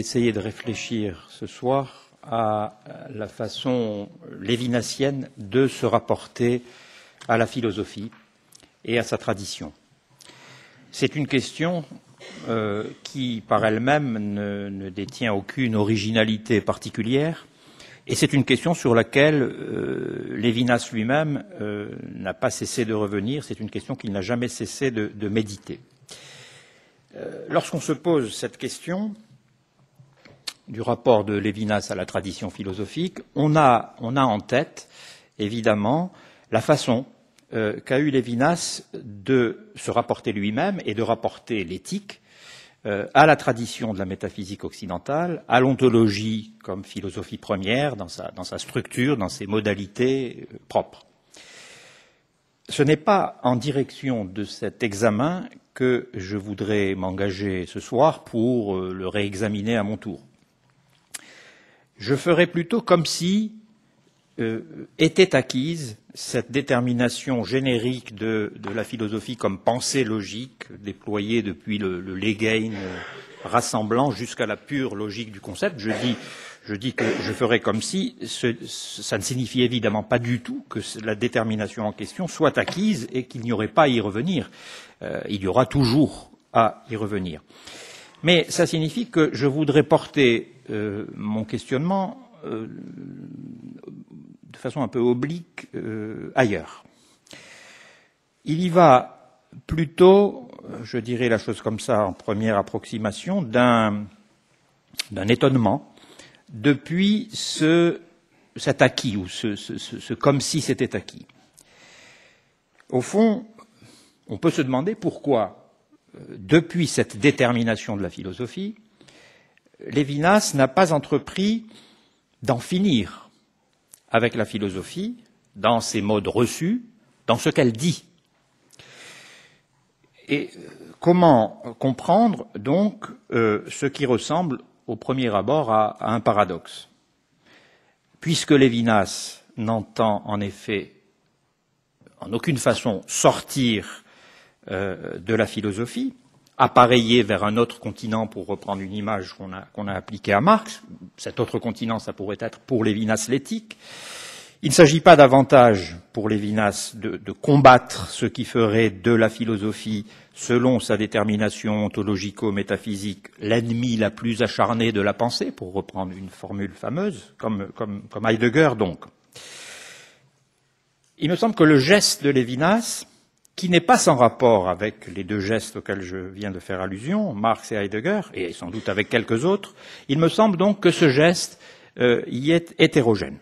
essayer de réfléchir ce soir à euh, la façon lévinassienne de se rapporter à la philosophie et à sa tradition. C'est une question euh, qui, par elle-même, ne, détient aucune originalité particulière, et c'est une question sur laquelle euh, Lévinas lui-même n'a pas cessé de revenir, c'est une question qu'il n'a jamais cessé de méditer. Lorsqu'on se pose cette question, du rapport de Lévinas à la tradition philosophique, on a, on a en tête, évidemment, la façon euh, qu'a eu Lévinas de se rapporter lui-même et de rapporter l'éthique euh, à la tradition de la métaphysique occidentale, à l'ontologie comme philosophie première dans sa, dans sa structure, dans ses modalités euh, propres. Ce n'est pas en direction de cet examen que je voudrais m'engager ce soir pour le réexaminer à mon tour je ferais plutôt comme si euh, était acquise cette détermination générique de, la philosophie comme pensée logique, déployée depuis le, le euh, rassemblant jusqu'à la pure logique du concept. Je dis, je dis que je ferai comme si, ce, ça ne signifie évidemment pas du tout que la détermination en question soit acquise et qu'il n'y aurait pas à y revenir. Euh, il y aura toujours à y revenir. Mais ça signifie que je voudrais porter euh, mon questionnement euh, de façon un peu oblique euh, ailleurs. Il y va plutôt, je dirais la chose comme ça en première approximation, d'un étonnement depuis ce, cet acquis ou ce, ce comme si c'était acquis. Au fond, on peut se demander pourquoi depuis cette détermination de la philosophie, Lévinas n'a pas entrepris d'en finir avec la philosophie dans ses modes reçus, dans ce qu'elle dit. Et euh, comment comprendre donc euh, ce qui ressemble au premier abord à, à un paradoxe Puisque Lévinas n'entend en effet en aucune façon sortir euh, de la philosophie, appareillé vers un autre continent, pour reprendre une image qu'on a, qu'on a appliquée à Marx. Cet autre continent, ça pourrait être pour Lévinas l'éthique. Il ne s'agit pas davantage pour Lévinas de, combattre ce qui ferait de la philosophie, selon sa détermination ontologico-métaphysique, l'ennemi la plus acharnée de la pensée, pour reprendre une formule fameuse, comme, comme, comme Heidegger donc. Il me semble que le geste de Lévinas qui n'est pas sans rapport avec les deux gestes auxquels je viens de faire allusion, Marx et Heidegger, et sans doute avec quelques autres, il me semble donc que ce geste euh, y est hétérogène.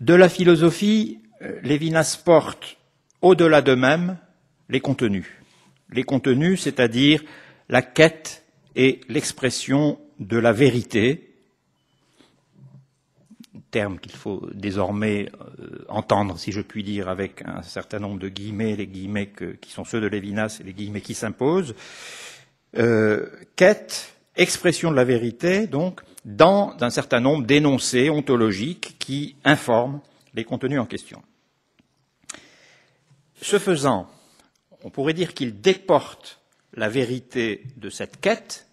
De la philosophie, euh, Lévinas porte au-delà d'eux-mêmes les contenus. Les contenus, c'est-à-dire la quête et l'expression de la vérité, terme qu'il faut désormais euh, entendre, si je puis dire, avec un certain nombre de guillemets, les guillemets qui sont ceux de Levinas et les guillemets qui s'imposent, euh, quête, expression de la vérité, donc, dans un certain nombre d'énoncés ontologiques qui informent les contenus en question. Ce faisant, on pourrait dire qu'il déporte la vérité de cette quête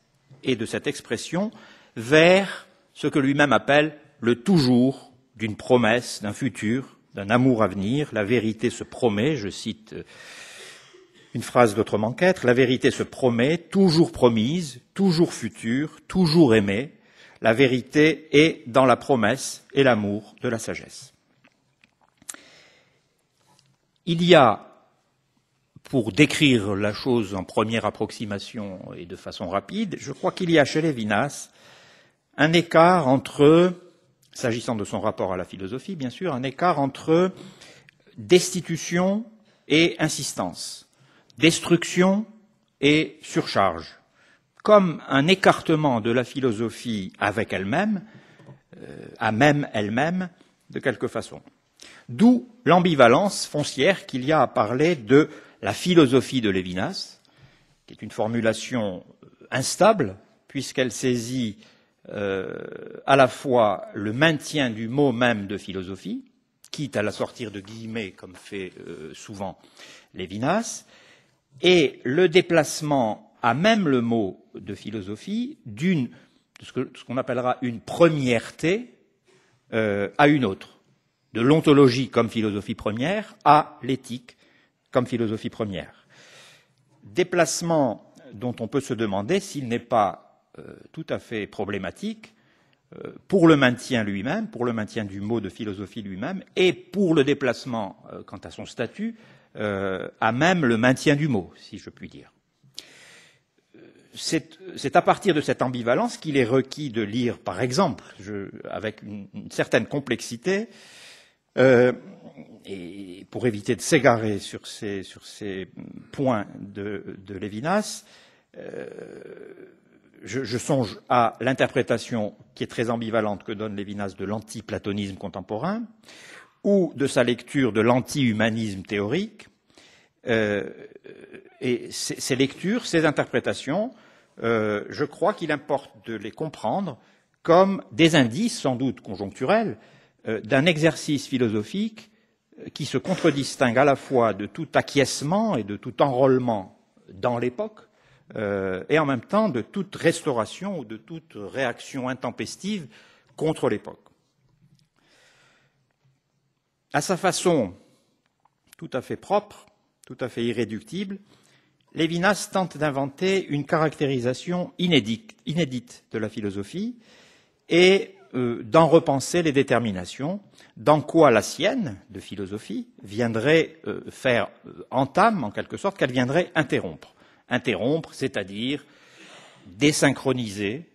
et de cette expression vers ce que lui-même appelle le toujours d'une promesse, d'un futur, d'un amour à venir. La vérité se promet, je cite euh, une phrase d'autrement qu'être, la vérité se promet, toujours promise, toujours future, toujours aimée. La vérité est dans la promesse et l'amour de la sagesse. Il y a, pour décrire la chose en première approximation et de façon rapide, je crois qu'il y a chez Levinas un écart entre s'agissant de son rapport à la philosophie, bien sûr, un écart entre destitution et insistance, destruction et surcharge, comme un écartement de la philosophie avec elle-même, euh, à même elle-même, de quelque façon. D'où l'ambivalence foncière qu'il y a à parler de la philosophie de Lévinas, qui est une formulation instable, puisqu'elle saisit euh, à la fois le maintien du mot même de philosophie, quitte à la sortir de guillemets comme fait euh, souvent Lévinas, et le déplacement à même le mot de philosophie d'une de ce qu'on appellera une premièreté euh, à une autre, de l'ontologie comme philosophie première à l'éthique comme philosophie première. Déplacement dont on peut se demander s'il n'est pas euh, tout à fait problématique euh, pour le maintien lui-même, pour le maintien du mot de philosophie lui-même, et pour le déplacement, euh, quant à son statut, à même le maintien du mot, si je puis dire. C'est à partir de cette ambivalence qu'il est requis de lire, par exemple, avec une, certaine complexité, et pour éviter de s'égarer sur ces, points de, de Lévinas, je, songe à l'interprétation qui est très ambivalente que donne Lévinas de l'anti-platonisme contemporain ou de sa lecture de l'anti-humanisme théorique. Euh, et ces, ces, lectures, ces interprétations, euh, je crois qu'il importe de les comprendre comme des indices, sans doute conjoncturels, euh, d'un exercice philosophique qui se contredistingue à la fois de tout acquiescement et de tout enrôlement dans l'époque, euh, et en même temps de toute restauration ou de toute réaction intempestive contre l'époque. À sa façon tout à fait propre, tout à fait irréductible, Lévinas tente d'inventer une caractérisation inédite, de la philosophie et euh, d'en repenser les déterminations, dans quoi la sienne de philosophie viendrait euh, faire entame en quelque sorte, qu'elle viendrait interrompre interrompre, c'est-à-dire désynchroniser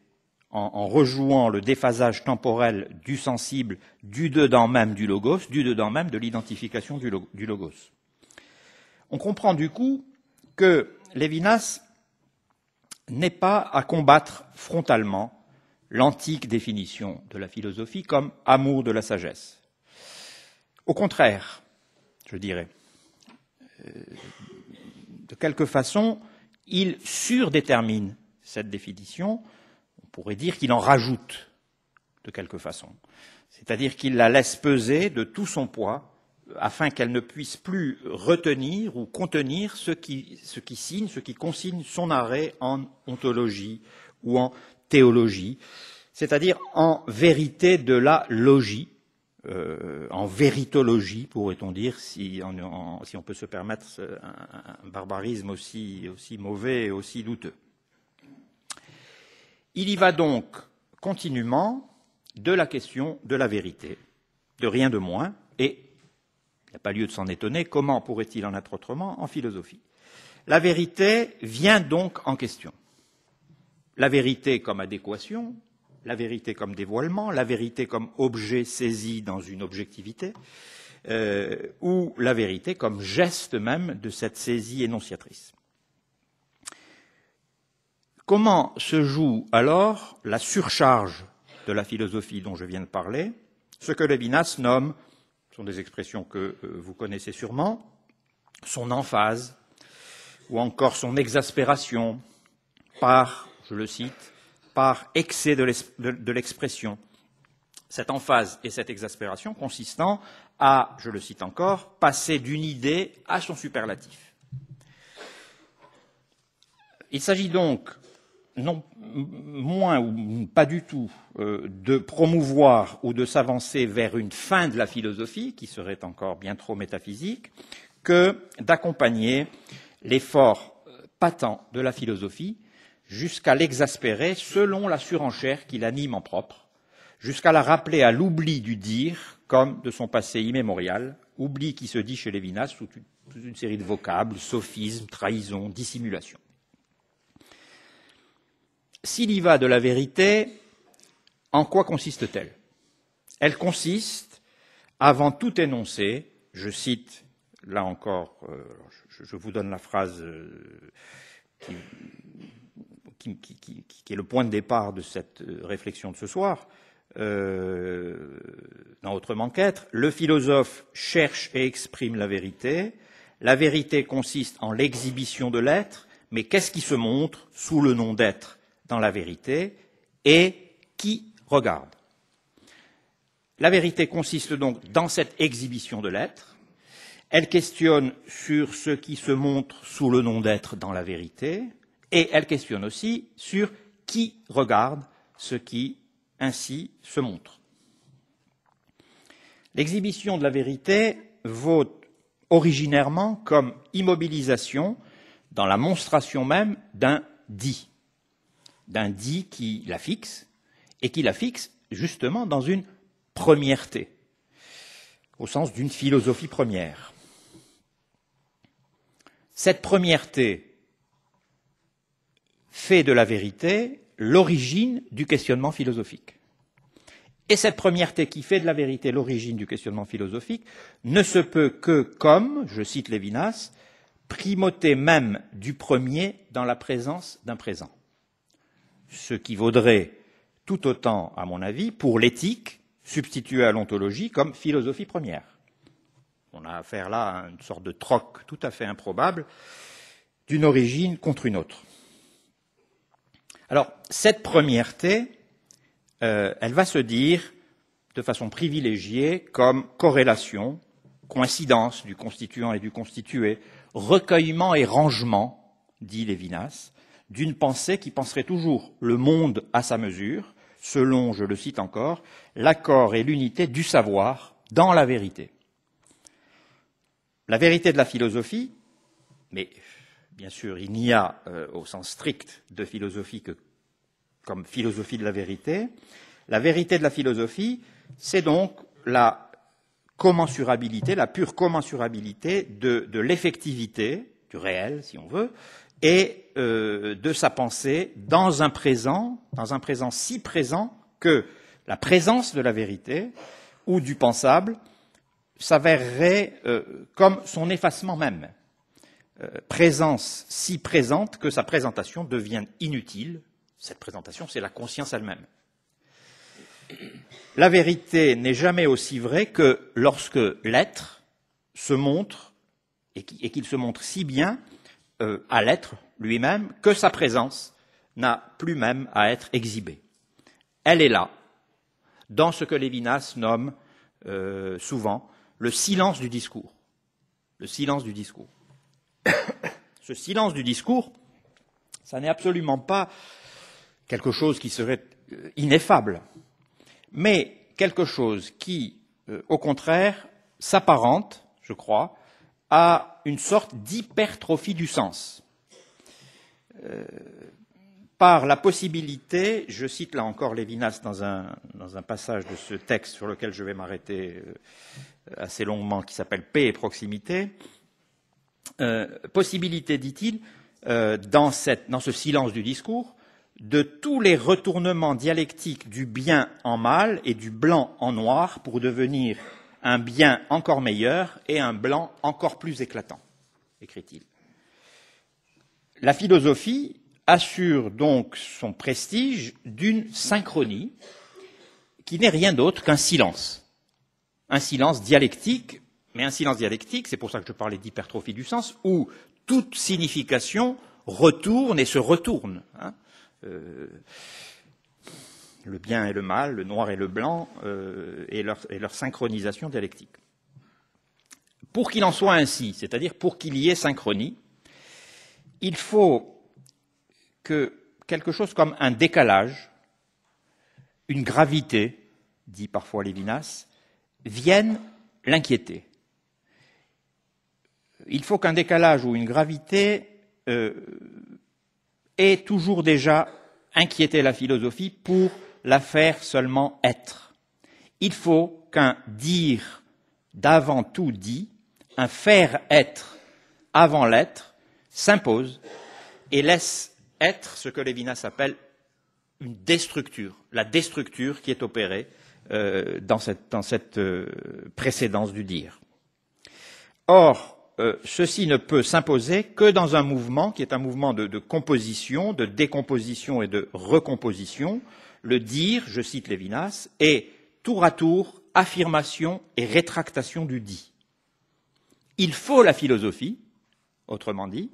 en, en, rejouant le déphasage temporel du sensible du dedans même du logos, du dedans même de l'identification du, du logos. On comprend du coup que Lévinas n'est pas à combattre frontalement l'antique définition de la philosophie comme amour de la sagesse. Au contraire, je dirais, euh, de quelque façon, il surdétermine cette définition, on pourrait dire qu'il en rajoute de quelque façon, c'est-à-dire qu'il la laisse peser de tout son poids euh, afin qu'elle ne puisse plus retenir ou contenir ce qui, ce qui signe, ce qui consigne son arrêt en ontologie ou en théologie, c'est-à-dire en vérité de la logique. Euh, en véritologie, pourrait-on dire, si, on, peut se permettre euh, un, barbarisme aussi, aussi, mauvais et aussi douteux. Il y va donc continuellement de la question de la vérité, de rien de moins, et il n'y a pas lieu de s'en étonner, comment pourrait-il en être autrement en philosophie La vérité vient donc en question. La vérité comme adéquation, la vérité comme dévoilement, la vérité comme objet saisi dans une objectivité, euh, ou la vérité comme geste même de cette saisie énonciatrice. Comment se joue alors la surcharge de la philosophie dont je viens de parler, ce que Levinas nomme, ce sont des expressions que euh, vous connaissez sûrement, son emphase, ou encore son exaspération par, je le cite, par excès de l'expression. Cette emphase et cette exaspération consistant à, je le cite encore, passer d'une idée à son superlatif. Il s'agit donc non moins ou pas du tout euh, de promouvoir ou de s'avancer vers une fin de la philosophie, qui serait encore bien trop métaphysique, que d'accompagner l'effort euh, patent de la philosophie jusqu'à l'exaspérer selon la surenchère qui l'anime en propre, jusqu'à la rappeler à l'oubli du dire comme de son passé immémorial, oubli qui se dit chez Lévinas sous une série de vocables, sophisme, trahison, dissimulation. S'il y va de la vérité, en quoi consiste-t-elle Elle consiste, avant tout énoncé, je cite là encore, euh, je, vous donne la phrase euh, qui qui, est le point de départ de cette euh, réflexion de ce soir, euh, dans Autrement qu'être, le philosophe cherche et exprime la vérité. La vérité consiste en l'exhibition de l'être, mais qu'est-ce qui se montre sous le nom d'être dans la vérité et qui regarde La vérité consiste donc dans cette exhibition de l'être. Elle questionne sur ce qui se montre sous le nom d'être dans la vérité, et elle questionne aussi sur qui regarde ce qui ainsi se montre. L'exhibition de la vérité vaut originairement comme immobilisation dans la monstration même d'un dit, d'un dit qui la fixe, et qui la fixe justement dans une premièreté, au sens d'une philosophie première. Cette premièreté, fait de la vérité l'origine du questionnement philosophique. Et cette première thé qui fait de la vérité l'origine du questionnement philosophique ne se peut que comme, je cite Lévinas, primauté même du premier dans la présence d'un présent. Ce qui vaudrait tout autant, à mon avis, pour l'éthique substituée à l'ontologie comme philosophie première. On a affaire là à une sorte de troc tout à fait improbable d'une origine contre une autre. Alors, cette premièreté, euh, elle va se dire de façon privilégiée comme corrélation, coïncidence du constituant et du constitué, recueillement et rangement, dit Lévinas, d'une pensée qui penserait toujours le monde à sa mesure, selon, je le cite encore, l'accord et l'unité du savoir dans la vérité. La vérité de la philosophie, mais bien sûr, il n'y a euh, au sens strict de philosophie que comme philosophie de la vérité. La vérité de la philosophie, c'est donc la commensurabilité, la pure commensurabilité de, de l'effectivité du réel, si on veut, et euh, de sa pensée dans un présent, dans un présent si présent que la présence de la vérité ou du pensable s'avérerait euh, comme son effacement même. Euh, présence si présente que sa présentation devient inutile. Cette présentation, c'est la conscience elle-même. La vérité n'est jamais aussi vraie que lorsque l'être se montre, et qu'il se montre si bien euh, à l'être lui-même, que sa présence n'a plus même à être exhibée. Elle est là, dans ce que Lévinas nomme euh, souvent le silence du discours. Le silence du discours. Ce silence du discours, ça n'est absolument pas quelque chose qui serait euh, ineffable, mais quelque chose qui, euh, au contraire, s'apparente, je crois, à une sorte d'hypertrophie du sens. Euh, par la possibilité, je cite là encore Lévinas dans un, dans un passage de ce texte sur lequel je vais m'arrêter assez longuement, qui s'appelle Paix et proximité, euh, possibilité, dit-il, euh, dans, dans ce silence du discours, de tous les retournements dialectiques du bien en mal et du blanc en noir pour devenir un bien encore meilleur et un blanc encore plus éclatant, écrit-il. La philosophie assure donc son prestige d'une synchronie qui n'est rien d'autre qu'un silence, un silence dialectique mais un silence dialectique, c'est pour ça que je parlais d'hypertrophie du sens, où toute signification retourne et se retourne. Hein. Euh, le bien et le mal, le noir et le blanc, euh, et, leur, et, leur, synchronisation dialectique. Pour qu'il en soit ainsi, c'est-à-dire pour qu'il y ait synchronie, il faut que quelque chose comme un décalage, une gravité, dit parfois Lévinas, vienne l'inquiéter il faut qu'un décalage ou une gravité euh, ait toujours déjà inquiété la philosophie pour la faire seulement être. Il faut qu'un dire d'avant tout dit, un faire être avant l'être, s'impose et laisse être ce que Levinas appelle une déstructure, la déstructure qui est opérée euh, dans cette, cette euh, précédence du dire. Or, euh, ceci ne peut s'imposer que dans un mouvement qui est un mouvement de, de, composition, de décomposition et de recomposition. Le dire, je cite Lévinas, est tour à tour affirmation et rétractation du dit. Il faut la philosophie, autrement dit,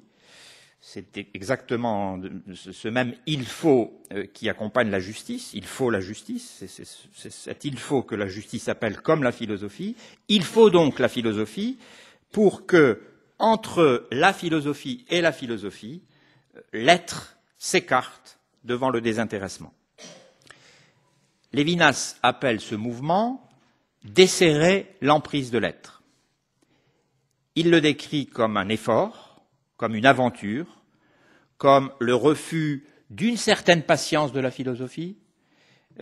c'est exactement ce même il faut euh, qui accompagne la justice, il faut la justice, c'est cet il faut que la justice appelle comme la philosophie, il faut donc la philosophie, pour que, entre la philosophie et la philosophie, l'être s'écarte devant le désintéressement. Lévinas appelle ce mouvement desserrer l'emprise de l'être. Il le décrit comme un effort, comme une aventure, comme le refus d'une certaine patience de la philosophie,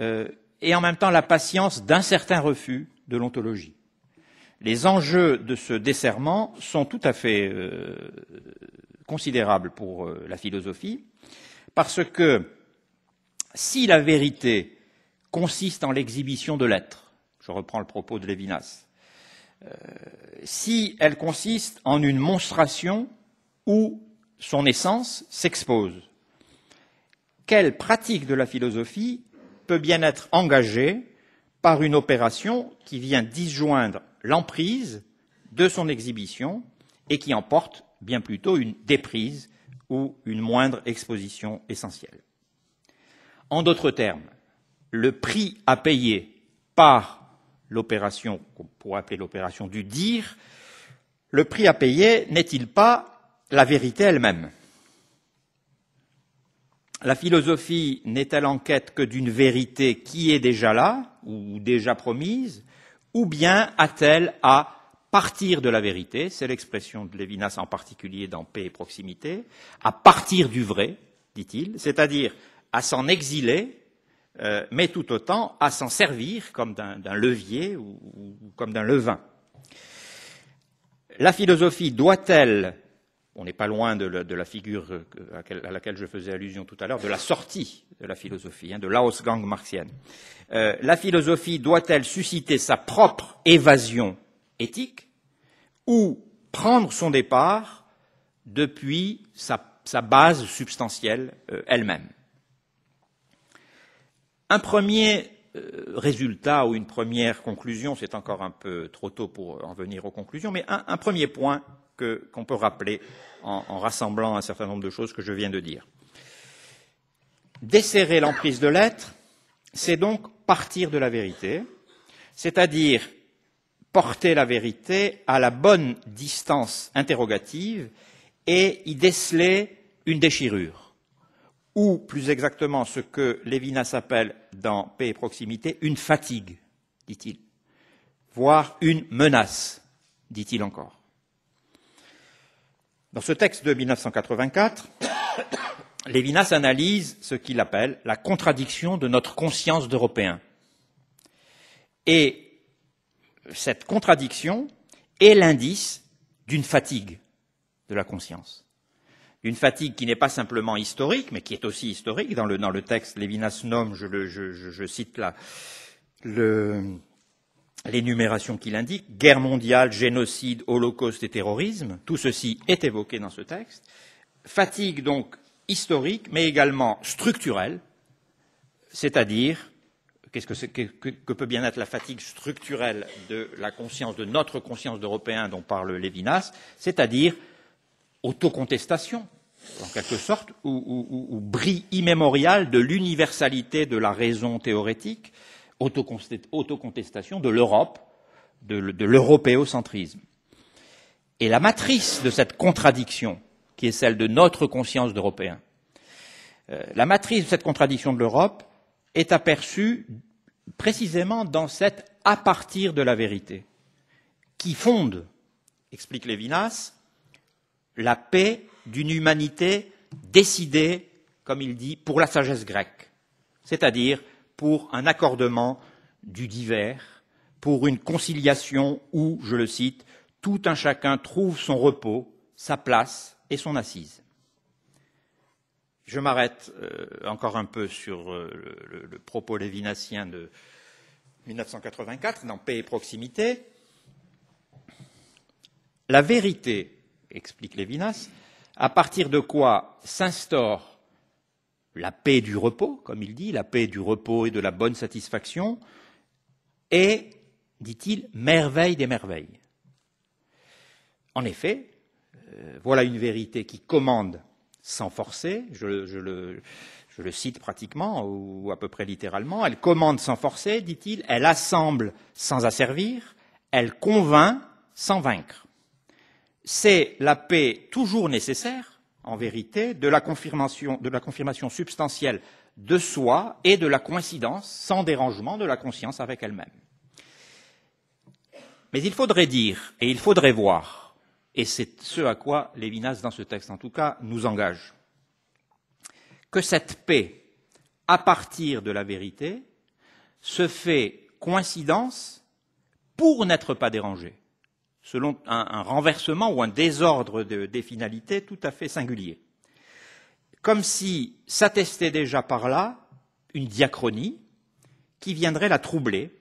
euh, et en même temps la patience d'un certain refus de l'ontologie. Les enjeux de ce desserrement sont tout à fait euh, considérables pour euh, la philosophie, parce que si la vérité consiste en l'exhibition de l'être, je reprends le propos de Lévinas, euh, si elle consiste en une monstration où son essence s'expose, quelle pratique de la philosophie peut bien être engagée par une opération qui vient disjoindre l'emprise de son exhibition et qui emporte bien plutôt une déprise ou une moindre exposition essentielle. En d'autres termes, le prix à payer par l'opération qu'on pourrait appeler l'opération du dire, le prix à payer n'est-il pas la vérité elle-même La philosophie n'est-elle en quête que d'une vérité qui est déjà là ou déjà promise ou bien a-t-elle à partir de la vérité, c'est l'expression de Lévinas en particulier dans Paix et Proximité, à partir du vrai, dit-il, c'est-à-dire à s'en exiler, euh, mais tout autant à s'en servir comme d'un levier ou, ou comme d'un levain. La philosophie doit-elle on n'est pas loin de, la, figure à laquelle, je faisais allusion tout à l'heure, de la sortie de la philosophie, hein, de l'Ausgang marxienne. Euh, la philosophie doit-elle susciter sa propre évasion éthique ou prendre son départ depuis sa, base substantielle euh, elle-même Un premier euh, résultat ou une première conclusion, c'est encore un peu trop tôt pour en venir aux conclusions, mais un premier point qu'on peut rappeler en, en, rassemblant un certain nombre de choses que je viens de dire. Desserrer l'emprise de l'être, c'est donc partir de la vérité, c'est-à-dire porter la vérité à la bonne distance interrogative et y déceler une déchirure, ou plus exactement ce que Lévinas appelle dans Paix et proximité une fatigue, dit-il, voire une menace, dit-il encore. Dans ce texte de 1984, Lévinas analyse ce qu'il appelle la contradiction de notre conscience d'Européen, Et cette contradiction est l'indice d'une fatigue de la conscience. Une fatigue qui n'est pas simplement historique, mais qui est aussi historique. Dans le, dans le texte, Lévinas nomme, je cite là, le, l'énumération qu'il indique, guerre mondiale, génocide, holocauste et terrorisme, tout ceci est évoqué dans ce texte, fatigue donc historique, mais également structurelle, c'est-à-dire qu'est-ce que, que, peut bien être la fatigue structurelle de la conscience, de notre conscience d'Européens dont parle Levinas, c'est-à-dire autocontestation, en quelque sorte, ou, ou, ou bris immémorial de l'universalité de la raison théorétique, autocontestation de l'Europe, de, l'européocentrisme. Et la matrice de cette contradiction, qui est celle de notre conscience d'Européens, euh, la matrice de cette contradiction de l'Europe est aperçue précisément dans cette à partir de la vérité, qui fonde, explique Lévinas, la paix d'une humanité décidée, comme il dit, pour la sagesse grecque, c'est-à-dire pour un accordement du divers, pour une conciliation où, je le cite, tout un chacun trouve son repos, sa place et son assise. Je m'arrête euh, encore un peu sur euh, le, propos lévinassien de 1984 dans Paix et proximité. La vérité, explique Lévinas, à partir de quoi s'instaure la paix du repos, comme il dit, la paix du repos et de la bonne satisfaction, est, dit-il, merveille des merveilles. En effet, euh, voilà une vérité qui commande sans forcer, je, le, je le cite pratiquement, ou à peu près littéralement, elle commande sans forcer, dit-il, elle assemble sans asservir, elle convainc sans vaincre. C'est la paix toujours nécessaire, en vérité, de la confirmation, substantielle de soi et de la coïncidence sans dérangement de la conscience avec elle-même. Mais il faudrait dire et il faudrait voir, et c'est ce à quoi Lévinas, dans ce texte en tout cas, nous engage, que cette paix, à partir de la vérité, se fait coïncidence pour n'être pas dérangée selon un, renversement ou un désordre des finalités tout à fait singulier. Comme si s'attestait déjà par là une diachronie qui viendrait la troubler,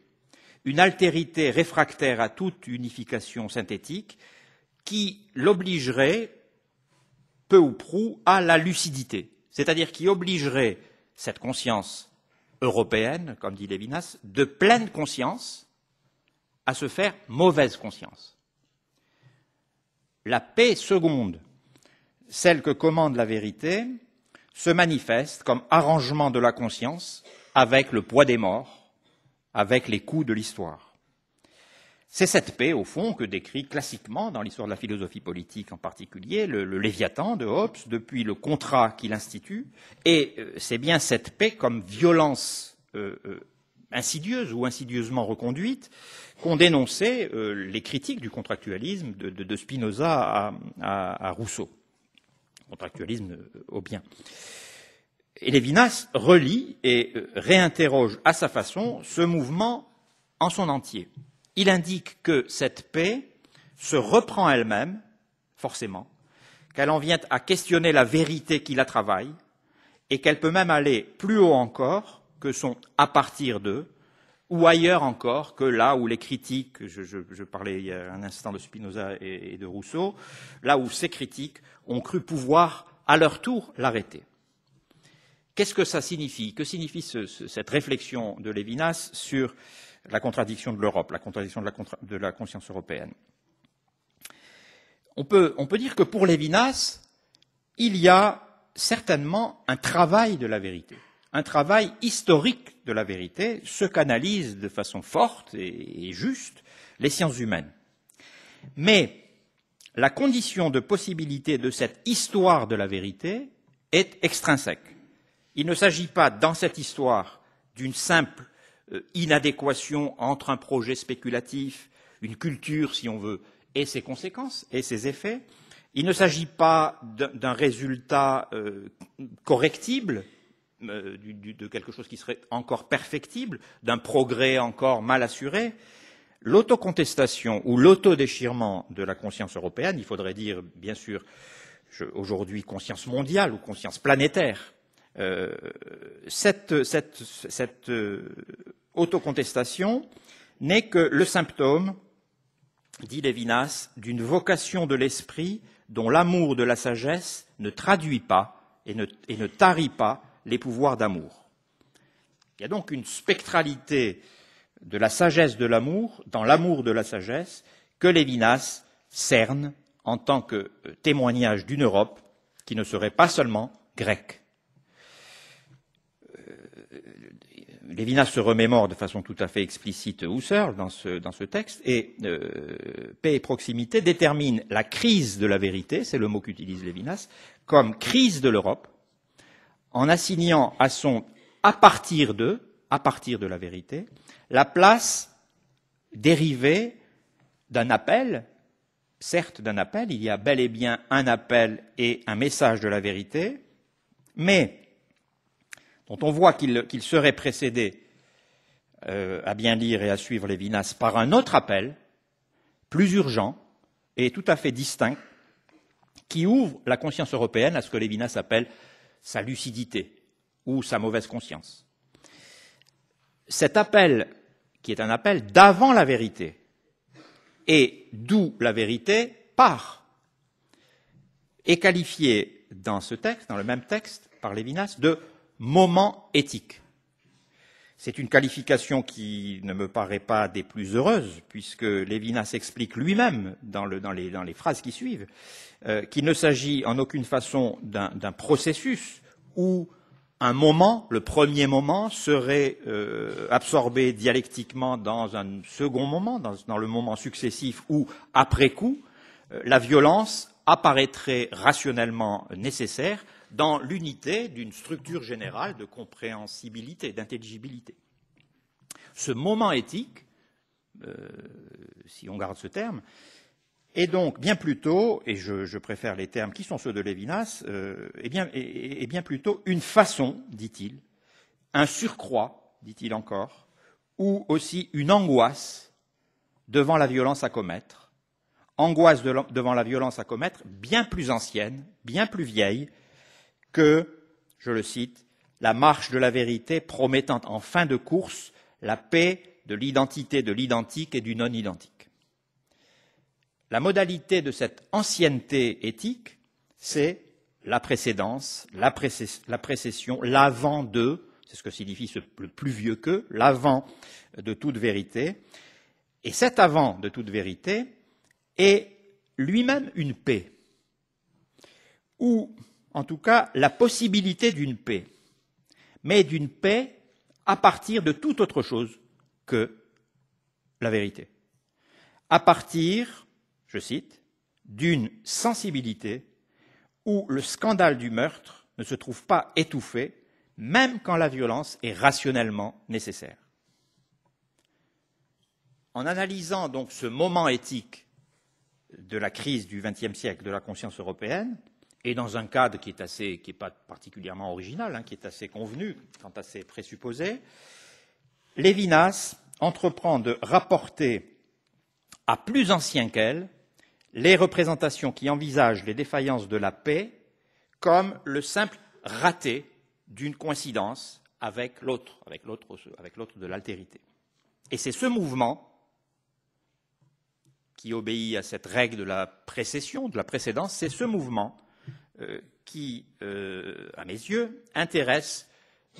une altérité réfractaire à toute unification synthétique qui l'obligerait peu ou prou à la lucidité, c'est-à-dire qui obligerait cette conscience européenne, comme dit Levinas, de pleine conscience à se faire mauvaise conscience la paix seconde, celle que commande la vérité, se manifeste comme arrangement de la conscience avec le poids des morts, avec les coups de l'histoire. C'est cette paix, au fond, que décrit classiquement, dans l'histoire de la philosophie politique en particulier, le, Léviathan de Hobbes, depuis le contrat qu'il institue, et euh, c'est bien cette paix comme violence euh, euh, insidieuse ou insidieusement reconduite qu'ont dénoncé euh, les critiques du contractualisme de, Spinoza à, Rousseau. Contractualisme euh, au bien. Et Lévinas relie et euh, réinterroge à sa façon ce mouvement en son entier. Il indique que cette paix se reprend elle-même, forcément, qu'elle en vient à questionner la vérité qui la travaille, et qu'elle peut même aller plus haut encore que sont à partir d'eux, ou ailleurs encore que là où les critiques, je, parlais il y a un instant de Spinoza et, de Rousseau, là où ces critiques ont cru pouvoir à leur tour l'arrêter. Qu'est-ce que ça signifie Que signifie cette réflexion de Lévinas sur la contradiction de l'Europe, la contradiction de la, conscience européenne on peut, on peut dire que pour Lévinas, il y a certainement un travail de la vérité un travail historique de la vérité, ce qu'analysent de façon forte et juste les sciences humaines. Mais la condition de possibilité de cette histoire de la vérité est extrinsèque. Il ne s'agit pas dans cette histoire d'une simple euh, inadéquation entre un projet spéculatif, une culture si on veut, et ses conséquences et ses effets. Il ne s'agit pas d'un résultat euh, correctible euh, de quelque chose qui serait encore perfectible, d'un progrès encore mal assuré, l'autocontestation ou l'autodéchirement de la conscience européenne, il faudrait dire, bien sûr, aujourd'hui conscience mondiale ou conscience planétaire, euh, cette, euh, autocontestation n'est que le symptôme, dit Lévinas, d'une vocation de l'esprit dont l'amour de la sagesse ne traduit pas et ne, et ne tarit pas les pouvoirs d'amour. Il y a donc une spectralité de la sagesse de l'amour, dans l'amour de la sagesse, que Lévinas cerne en tant que euh, témoignage d'une Europe qui ne serait pas seulement grecque. Euh, Lévinas se remémore de façon tout à fait explicite Husserl dans ce, dans ce texte, et euh, paix et proximité déterminent la crise de la vérité, c'est le mot qu'utilise Lévinas, comme crise de l'Europe, en assignant à son à partir de, à partir de la vérité, la place dérivée d'un appel, certes d'un appel, il y a bel et bien un appel et un message de la vérité, mais dont on voit qu'il serait précédé euh, à bien lire et à suivre Lévinas par un autre appel, plus urgent et tout à fait distinct, qui ouvre la conscience européenne à ce que Lévinas appelle sa lucidité ou sa mauvaise conscience. Cet appel, qui est un appel d'avant la vérité, et d'où la vérité part, est qualifié dans ce texte, dans le même texte, par Lévinas, de moment éthique. C'est une qualification qui ne me paraît pas des plus heureuses, puisque Lévinas explique lui-même, dans, les, phrases qui suivent, euh, qu'il ne s'agit en aucune façon d'un processus où un moment, le premier moment, serait euh, absorbé dialectiquement dans un second moment, dans, le moment successif où, après coup, euh, la violence apparaîtrait rationnellement nécessaire dans l'unité d'une structure générale de compréhensibilité, d'intelligibilité. Ce moment éthique, euh, si on garde ce terme, est donc bien plutôt, et je, préfère les termes qui sont ceux de Lévinas, euh, est, bien, et plutôt une façon, dit-il, un surcroît, dit-il encore, ou aussi une angoisse devant la violence à commettre, angoisse devant la violence à commettre bien plus ancienne, bien plus vieille, que, je le cite, la marche de la vérité promettant en fin de course la paix de l'identité de l'identique et du non-identique. La modalité de cette ancienneté éthique, c'est la précédence, la, précession, l'avant de, c'est ce que signifie le plus vieux que, l'avant de toute vérité. Et cet avant de toute vérité est lui-même une paix, où en tout cas la possibilité d'une paix, mais d'une paix à partir de tout autre chose que la vérité, à partir, je cite, d'une sensibilité où le scandale du meurtre ne se trouve pas étouffé, même quand la violence est rationnellement nécessaire. En analysant donc ce moment éthique de la crise du XXe siècle de la conscience européenne, et dans un cadre qui est assez, qui n'est pas particulièrement original, hein, qui est assez convenu quant à ses présupposés, Lévinas entreprend de rapporter à plus ancien qu'elle les représentations qui envisagent les défaillances de la paix comme le simple raté d'une coïncidence avec l'autre, avec l'autre, avec l'autre de l'altérité. Et c'est ce mouvement qui obéit à cette règle de la précession, de la précédence, c'est ce mouvement euh, qui, euh, à mes yeux, intéresse,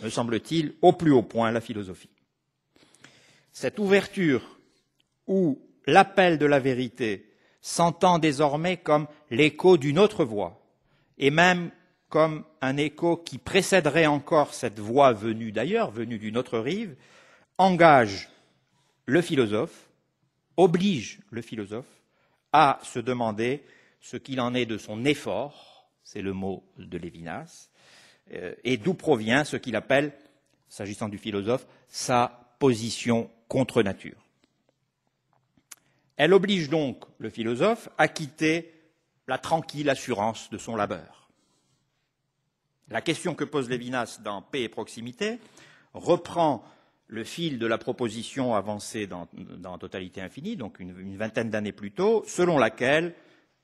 me semble-t-il, au plus haut point la philosophie. Cette ouverture où l'appel de la vérité s'entend désormais comme l'écho d'une autre voix, et même comme un écho qui précéderait encore cette voix venue d'ailleurs, venue d'une autre rive, engage le philosophe, oblige le philosophe à se demander ce qu'il en est de son effort c'est le mot de Lévinas, euh, et d'où provient ce qu'il appelle, s'agissant du philosophe, sa position contre nature. Elle oblige donc le philosophe à quitter la tranquille assurance de son labeur. La question que pose Lévinas dans Paix et proximité reprend le fil de la proposition avancée dans, Totalité infinie, donc une vingtaine d'années plus tôt, selon laquelle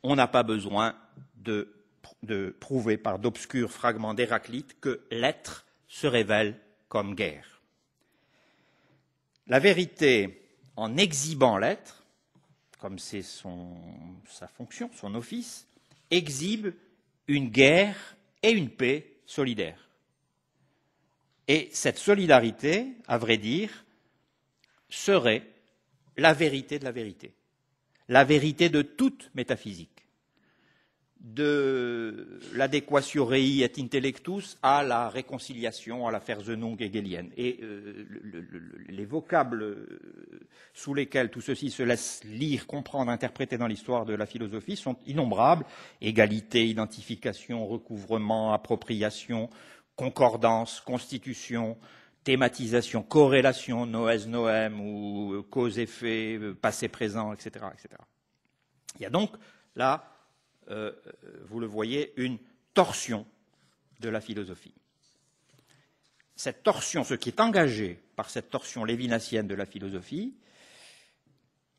on n'a pas besoin de de prouver par d'obscurs fragments d'Héraclite que l'être se révèle comme guerre. La vérité, en exhibant l'être, comme c'est sa fonction, son office, exhibe une guerre et une paix solidaires. Et cette solidarité, à vrai dire, serait la vérité de la vérité, la vérité de toute métaphysique de l'adéquatio rei et intellectus à la réconciliation, à l'affaire zenung hegelienne. Et euh, les vocables euh, sous lesquels tout ceci se laisse lire, comprendre, interpréter dans l'histoire de la philosophie sont innombrables égalité, identification, recouvrement, appropriation, concordance, constitution, thématisation, corrélation, noèse noème ou euh, cause-effet, passé-présent, etc., etc. Il y a donc là euh, euh, vous le voyez, une torsion de la philosophie. Cette torsion, ce qui est engagé par cette torsion lévinassienne de la philosophie,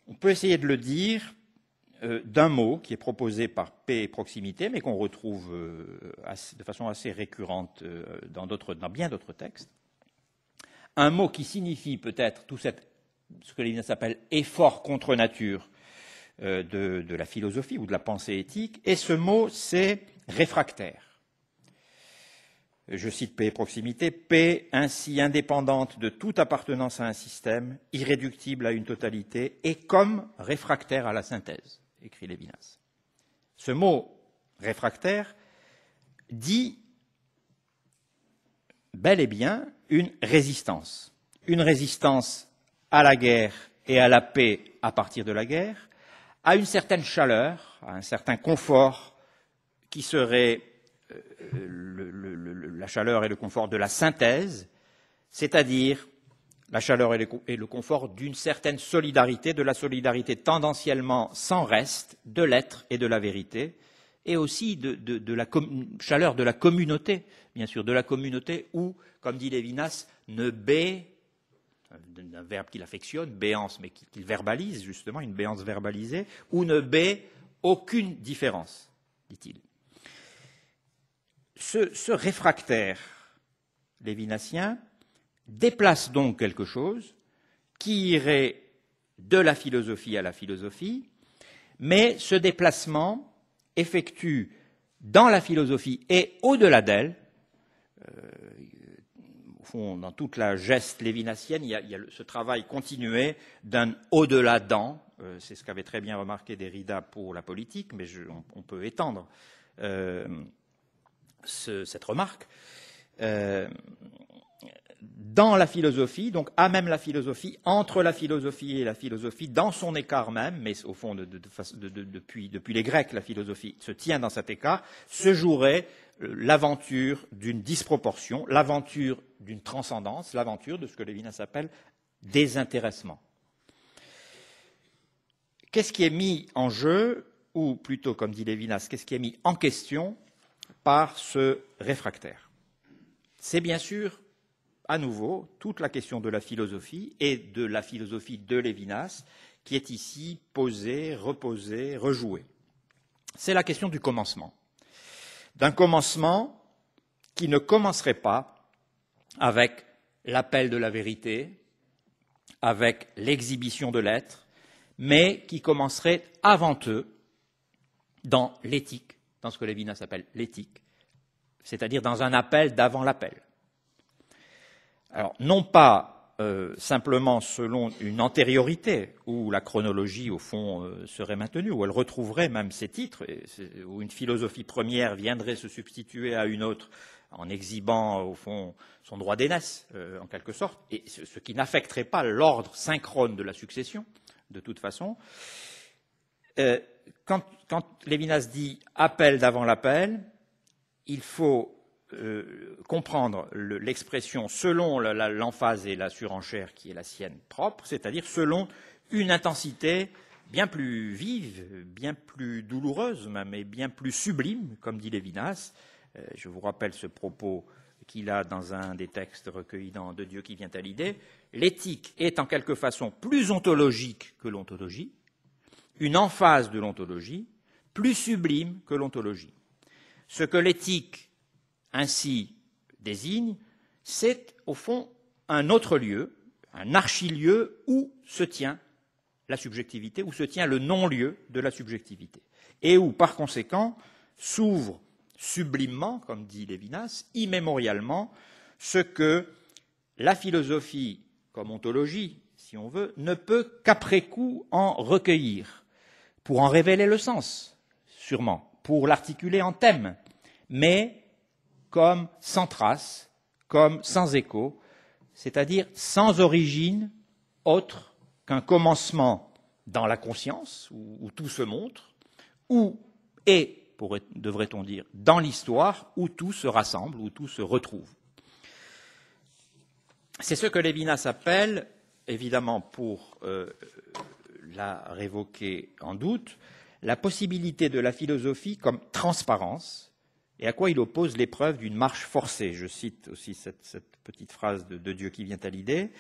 on peut essayer de le dire euh, d'un mot qui est proposé par paix et proximité, mais qu'on retrouve de façon assez récurrente dans, bien d'autres textes. Un mot qui signifie peut-être tout ce que Lévinas appelle effort contre nature, euh, de, la philosophie ou de la pensée éthique, et ce mot, c'est réfractaire je cite paix et proximité, paix ainsi indépendante de toute appartenance à un système, irréductible à une totalité et comme réfractaire à la synthèse, écrit Lévinas. Ce mot réfractaire dit bel et bien une résistance, une résistance à la guerre et à la paix à partir de la guerre, à une certaine chaleur, à un certain confort qui serait euh, la chaleur et le confort de la synthèse, c'est-à-dire la chaleur et, le confort d'une certaine solidarité, de la solidarité tendanciellement sans reste, de l'être et de la vérité, et aussi de, la chaleur de la communauté, bien sûr, de la communauté où, comme dit Levinas, ne b un verbe qu'il affectionne, béance, mais qu'il verbalise justement, une béance verbalisée, ou ne bé aucune différence, dit-il. Ce, réfractaire lévinassien déplace donc quelque chose qui irait de la philosophie à la philosophie, mais ce déplacement effectue dans la philosophie et au-delà d'elle euh, dans toute la geste lévinassienne, il y a, ce travail continué d'un au-delà ». Euh, c'est ce qu'avait très bien remarqué Derrida pour la politique, mais on, peut étendre euh, cette remarque. Euh, dans la philosophie, donc à même la philosophie, entre la philosophie et la philosophie, dans son écart même, mais au fond depuis, les Grecs, la philosophie se tient dans cet écart, se jouerait euh, l'aventure d'une disproportion, l'aventure d'une transcendance, l'aventure de ce que Lévinas appelle désintéressement. Qu'est-ce qui est mis en jeu, ou plutôt, comme dit Lévinas, qu'est-ce qui est mis en question par ce réfractaire C'est bien sûr, à nouveau, toute la question de la philosophie et de la philosophie de Lévinas qui est ici posée, reposée, rejouée. C'est la question du commencement d'un commencement qui ne commencerait pas avec l'appel de la vérité, avec l'exhibition de l'être, mais qui commencerait avant eux dans l'éthique, dans ce que Lévinas appelle l'éthique, c'est-à-dire dans un appel d'avant l'appel. Alors, non pas euh, simplement selon une antériorité où la chronologie, au fond, euh, serait maintenue, où elle retrouverait même ses titres, où une philosophie première viendrait se substituer à une autre en exhibant, au fond, son droit d'aînesse, euh, en quelque sorte, et ce, qui n'affecterait pas l'ordre synchrone de la succession, de toute façon. quand, quand Lévinas dit appel d'avant l'appel, il faut euh, comprendre l'expression selon l'emphase et la surenchère qui est la sienne propre, c'est-à-dire selon une intensité bien plus vive, bien plus douloureuse même, bien plus sublime, comme dit Lévinas. Euh, je vous rappelle ce propos qu'il a dans un des textes recueillis dans De Dieu qui vient à l'idée. L'éthique est en quelque façon plus ontologique que l'ontologie, une emphase de l'ontologie, plus sublime que l'ontologie. Ce que l'éthique ainsi désigne, c'est au fond un autre lieu, un archilieu où se tient la subjectivité, où se tient le non-lieu de la subjectivité, et où par conséquent s'ouvre sublimement, comme dit Lévinas, immémorialement, ce que la philosophie, comme ontologie, si on veut, ne peut qu'après coup en recueillir, pour en révéler le sens, sûrement, pour l'articuler en thème, mais comme sans trace, comme sans écho, c'est-à-dire sans origine autre qu'un commencement dans la conscience, où, tout se montre, ou, et, devrait-on dire, dans l'histoire, où tout se rassemble, où tout se retrouve. C'est ce que Levinas appelle, évidemment pour euh, la révoquer en doute, la possibilité de la philosophie comme transparence, et à quoi il oppose l'épreuve d'une marche forcée. Je cite aussi cette, petite phrase de Dieu qui vient à l'idée.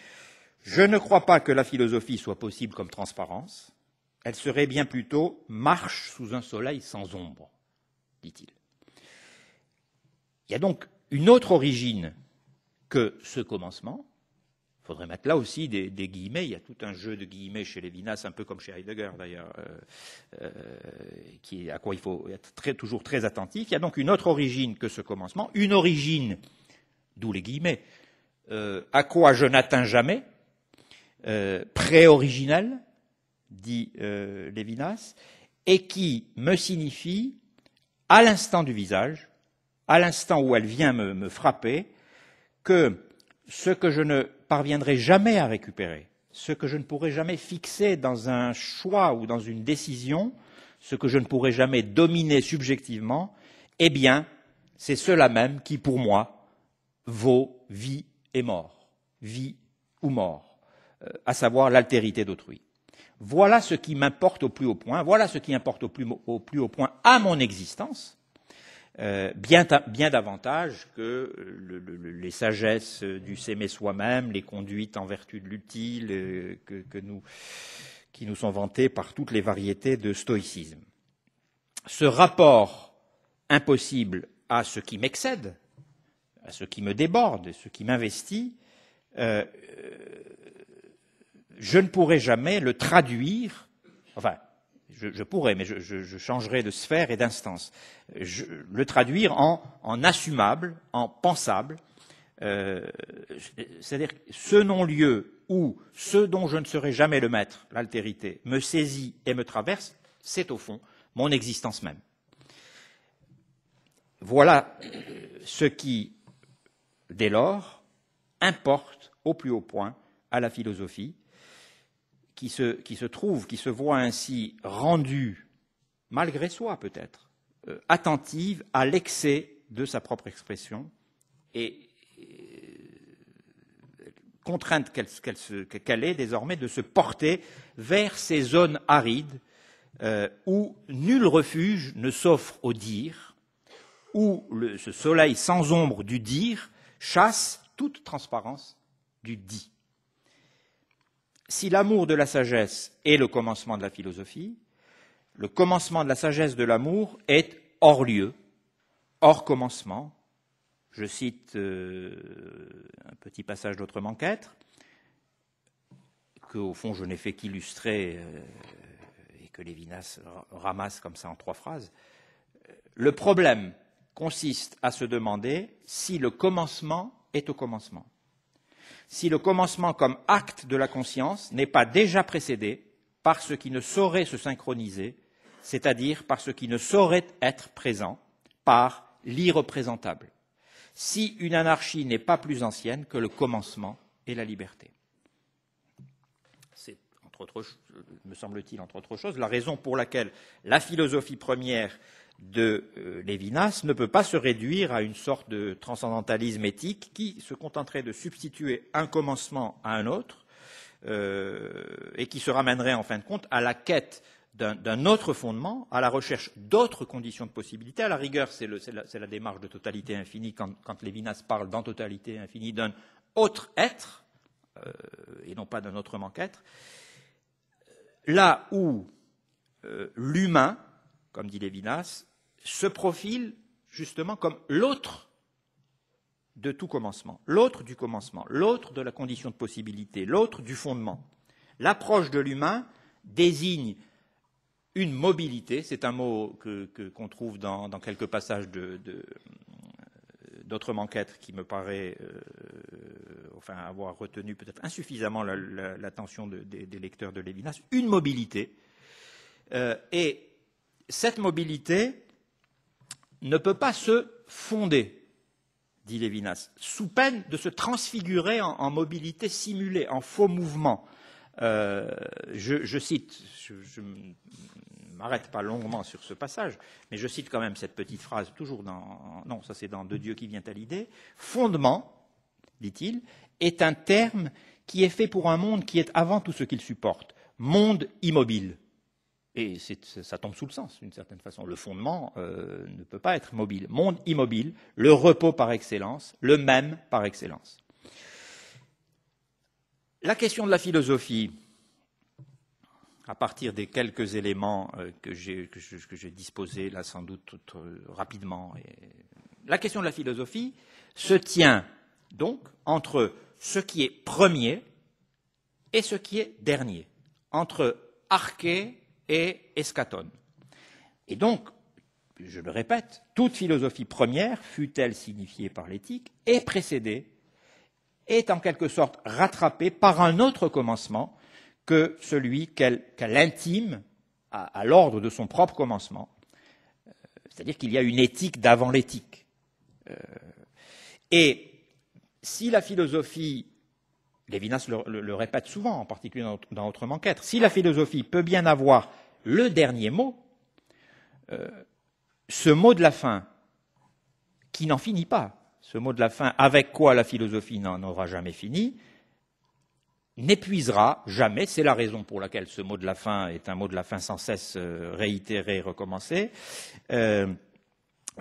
Je ne crois pas que la philosophie soit possible comme transparence. Elle serait bien plutôt marche sous un soleil sans ombre, dit-il. Il y a donc une autre origine que ce commencement, il faudrait mettre là aussi des, guillemets. Il y a tout un jeu de guillemets chez Lévinas, un peu comme chez Heidegger d'ailleurs, euh, euh à quoi il faut être très, toujours très attentif. Il y a donc une autre origine que ce commencement, une origine, d'où les guillemets, euh, à quoi je n'atteins jamais, euh, pré dit Lévinas, et qui me signifie, à l'instant du visage, à l'instant où elle vient me frapper, que ce que je ne parviendrai jamais à récupérer, ce que je ne pourrai jamais fixer dans un choix ou dans une décision, ce que je ne pourrai jamais dominer subjectivement, eh bien, c'est cela même qui, pour moi, vaut vie et mort, vie ou mort, euh, à savoir l'altérité d'autrui. Voilà ce qui m'importe au plus haut point, voilà ce qui importe au plus haut point à mon existence, euh, bien, bien, davantage que euh, les sagesses euh, du s'aimer soi-même, les conduites en vertu de l'utile que, nous, qui nous sont vantées par toutes les variétés de stoïcisme. Ce rapport impossible à ce qui m'excède, à ce qui me déborde, ce qui m'investit, je ne pourrai jamais le traduire, enfin, je, pourrais, mais je, changerai de sphère et d'instance. le traduire en, assumable, en pensable, euh, c'est-à-dire ce non-lieu où ce dont je ne serai jamais le maître, l'altérité, me saisit et me traverse, c'est au fond mon existence même. Voilà euh, ce qui, dès lors, importe au plus haut point à la philosophie, qui se, trouve, qui se voit ainsi rendue, malgré soi peut-être, euh, attentive à l'excès de sa propre expression et, euh, contrainte qu'elle est désormais de se porter vers ces zones arides euh, où nul refuge ne s'offre au dire, où ce soleil sans ombre du dire chasse toute transparence du dit si l'amour de la sagesse est le commencement de la philosophie, le commencement de la sagesse de l'amour est hors lieu, hors commencement. Je cite euh, un petit passage d'Autrement qu'être, que au fond je n'ai fait qu'illustrer euh, et que Lévinas ramasse comme ça en trois phrases. Euh, le problème consiste à se demander si le commencement est au commencement si le commencement comme acte de la conscience n'est pas déjà précédé par ce qui ne saurait se synchroniser, c'est-à-dire par ce qui ne saurait être présent, par l'irreprésentable, si une anarchie n'est pas plus ancienne que le commencement et la liberté. C'est, entre me semble-t-il, entre autres choses, la raison pour laquelle la philosophie première de euh, Lévinas ne peut pas se réduire à une sorte de transcendantalisme éthique qui se contenterait de substituer un commencement à un autre euh, et qui se ramènerait en fin de compte à la quête d'un autre fondement, à la recherche d'autres conditions de possibilité. À la rigueur, c'est la, démarche de totalité infinie quand, Lévinas parle dans totalité infinie d'un autre être euh, et non pas d'un autre manque Là où l'humain, comme dit Lévinas, se profile justement comme l'autre de tout commencement, l'autre du commencement, l'autre de la condition de possibilité, l'autre du fondement. L'approche de l'humain désigne une mobilité, c'est un mot qu'on trouve dans, quelques passages d'autres manquettes qui me paraît euh, enfin avoir retenu peut-être insuffisamment l'attention des lecteurs de Lévinas, une mobilité. Euh, et cette mobilité, ne peut pas se fonder, dit Lévinas, sous peine de se transfigurer en, mobilité simulée, en faux mouvement. Euh, je, cite, je, je m'arrête pas longuement sur ce passage, mais je cite quand même cette petite phrase, toujours dans, non, ça c'est dans De Dieu qui vient à l'idée, fondement, dit-il, est un terme qui est fait pour un monde qui est avant tout ce qu'il supporte, monde immobile. Et ça tombe sous le sens, d'une certaine façon. Le fondement euh, ne peut pas être mobile. Monde immobile, le repos par excellence, le même par excellence. La question de la philosophie, à partir des quelques éléments euh, que j'ai disposés là sans doute rapidement, la question de la philosophie se tient donc entre ce qui est premier et ce qui est dernier, entre arché et Escatone. Et donc, je le répète, toute philosophie première, fut-elle signifiée par l'éthique, est précédée, est en quelque sorte rattrapée par un autre commencement que celui qu'elle intime à, l'ordre de son propre commencement. Euh, c'est-à-dire qu'il y a une éthique d'avant l'éthique. Euh, et si la philosophie, Lévinas le, répète souvent, en particulier dans, notre Manquette, si la philosophie peut bien avoir le dernier mot, euh, ce mot de la fin, qui n'en finit pas, ce mot de la fin, avec quoi la philosophie n'en aura jamais fini, n'épuisera jamais, c'est la raison pour laquelle ce mot de la fin est un mot de la fin sans cesse euh, réitéré, recommencé, euh,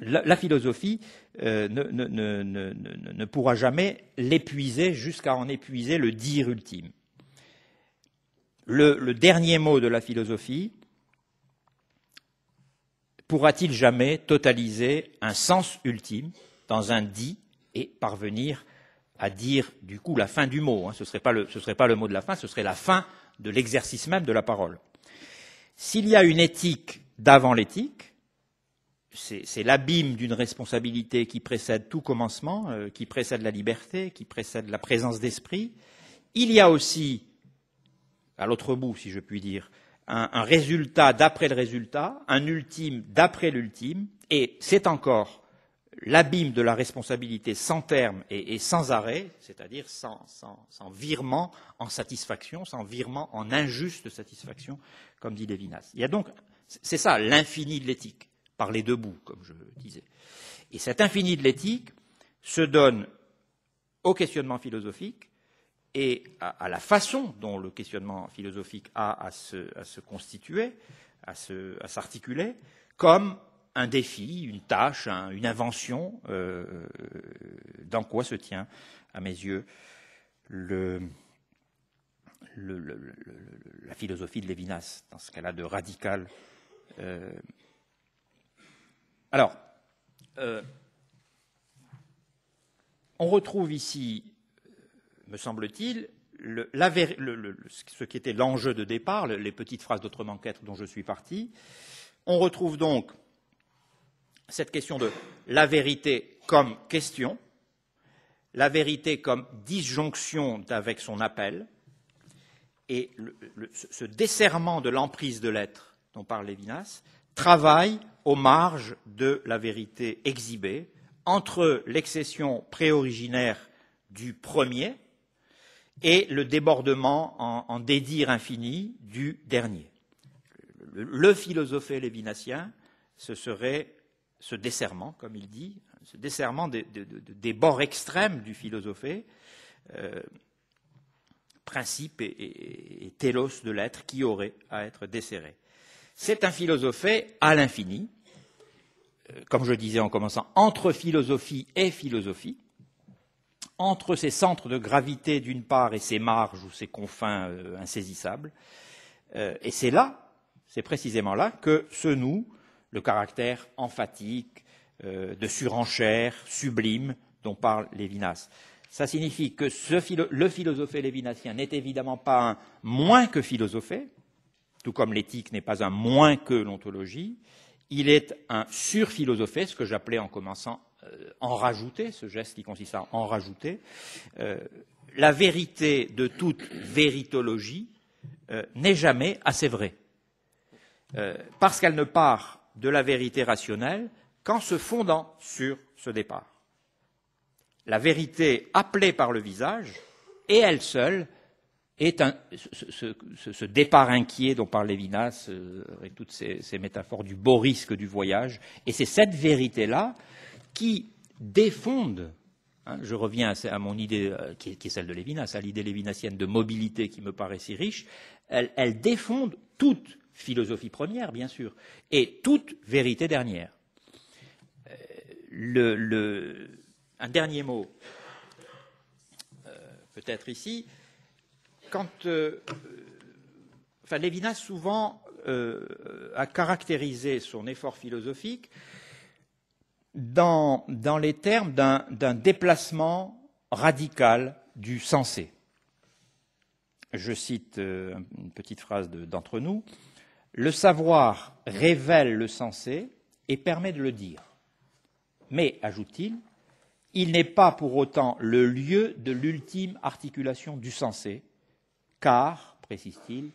la, philosophie ne, pourra jamais l'épuiser jusqu'à en épuiser le dire ultime. le dernier mot de la philosophie, pourra-t-il jamais totaliser un sens ultime dans un dit et parvenir à dire du coup la fin du mot hein? Ce ne serait, pas le mot de la fin, ce serait la fin de l'exercice même de la parole. S'il y a une éthique d'avant l'éthique, c'est l'abîme d'une responsabilité qui précède tout commencement, euh, qui précède la liberté, qui précède la présence d'esprit. Il y a aussi, à l'autre bout, si je puis dire, un, résultat d'après le résultat, un ultime d'après l'ultime, et c'est encore l'abîme de la responsabilité sans terme et, sans arrêt, c'est-à-dire sans, sans, virement en satisfaction, sans virement en injuste satisfaction, comme dit Lévinas. Il y a donc, c'est ça, l'infini de l'éthique, par les deux bouts, comme je le disais. Et cet infini de l'éthique se donne au questionnement philosophique, et à, la façon dont le questionnement philosophique a à se, constituer, à s'articuler, comme un défi, une tâche, une invention, euh, dans quoi se tient, à mes yeux, la philosophie de Lévinas, dans ce cas-là de radical. Euh. alors, euh, on retrouve ici me semble-t-il, le, ce qui était l'enjeu de départ, les petites phrases d'autres enquête dont je suis parti. On retrouve donc cette question de la vérité comme question, la vérité comme disjonction avec son appel, et ce desserrement de l'emprise de l'être dont parle Lévinas travaille aux marges de la vérité exhibée entre l'excession préoriginaire du premier, et le débordement en, dédire infini du dernier. Le, philosophe ce serait ce desserrement, comme il dit, ce desserrement des, bords extrêmes du philosophé, euh, principe et, télos de l'être qui aurait à être desserré. C'est un philosophé à l'infini, euh, comme je disais en commençant, entre philosophie et philosophie, entre ces centres de gravité d'une part et ces marges ou ces confins euh, insaisissables. Euh, et c'est là, c'est précisément là que se noue le caractère emphatique, euh, de surenchère, sublime dont parle Lévinas. Ça signifie que le philosophé lévinassien n'est évidemment pas un moins que philosophé, tout comme l'éthique n'est pas un moins que l'ontologie, il est un surphilosophé, ce que j'appelais en commençant euh, en rajouter, ce geste qui consiste à en rajouter, euh, la vérité de toute véritologie euh, n'est jamais assez vraie, parce qu'elle ne part de la vérité rationnelle qu'en se fondant sur ce départ. La vérité appelée par le visage, et elle seule, est ce, départ inquiet dont parle Lévinas, et toutes ces, ces métaphores du beau risque du voyage, et c'est cette vérité-là qui défendent, hein, je reviens à, mon idée euh, qui est, celle de Lévinas, à l'idée lévinasienne de mobilité qui me paraît si riche, elle, défend toute philosophie première, bien sûr, et toute vérité dernière. Euh, un dernier mot, euh, peut-être ici. Quand, Lévinas souvent a caractérisé son effort philosophique dans, les termes d'un déplacement radical du sensé. Je cite euh, une petite phrase d'entre nous. Le savoir révèle le sensé et permet de le dire. Mais, ajoute-t-il, il, il n'est pas pour autant le lieu de l'ultime articulation du sensé, car, précise-t-il,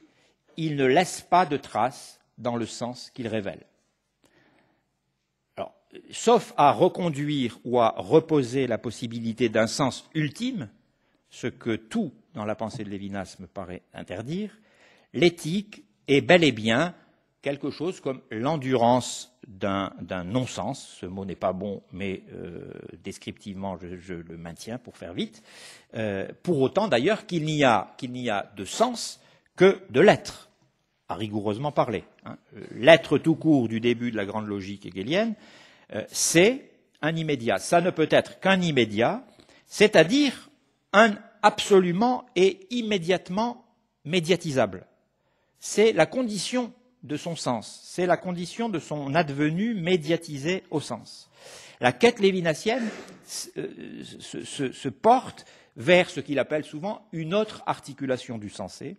il ne laisse pas de traces dans le sens qu'il révèle sauf à reconduire ou à reposer la possibilité d'un sens ultime, ce que tout dans la pensée de Lévinas me paraît interdire, l'éthique est bel et bien quelque chose comme l'endurance d'un non-sens. Ce mot n'est pas bon, mais euh, descriptivement, je, le maintiens pour faire vite. Euh, pour autant, d'ailleurs, qu'il n'y a, de sens que de l'être, à rigoureusement parler. Hein. Euh, l'être tout court du début de la grande logique hegelienne euh, c'est un immédiat. Ça ne peut être qu'un immédiat, c'est-à-dire un absolument et immédiatement médiatisable. C'est la condition de son sens, c'est la condition de son advenu médiatisé au sens. La quête lévinassienne euh, se, se porte vers ce qu'il appelle souvent une autre articulation du sensé,